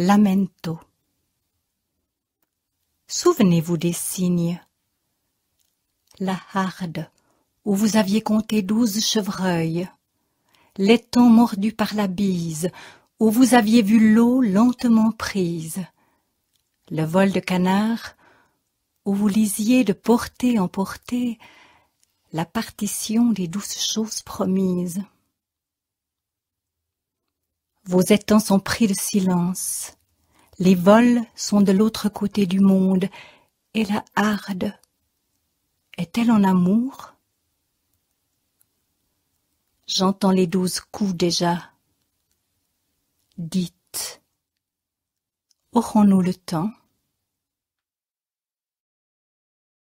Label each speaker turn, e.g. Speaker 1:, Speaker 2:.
Speaker 1: Lamento.
Speaker 2: Souvenez-vous des signes. La harde, où vous aviez compté douze chevreuils. L'étang mordu par la bise, où vous aviez vu l'eau lentement prise. Le vol de canard, où vous lisiez de portée en portée la partition des douces choses promises. Vos étangs sont pris de silence. Les vols sont de l'autre côté du monde, et la harde est-elle en amour J'entends les douze coups déjà. Dites, aurons-nous le temps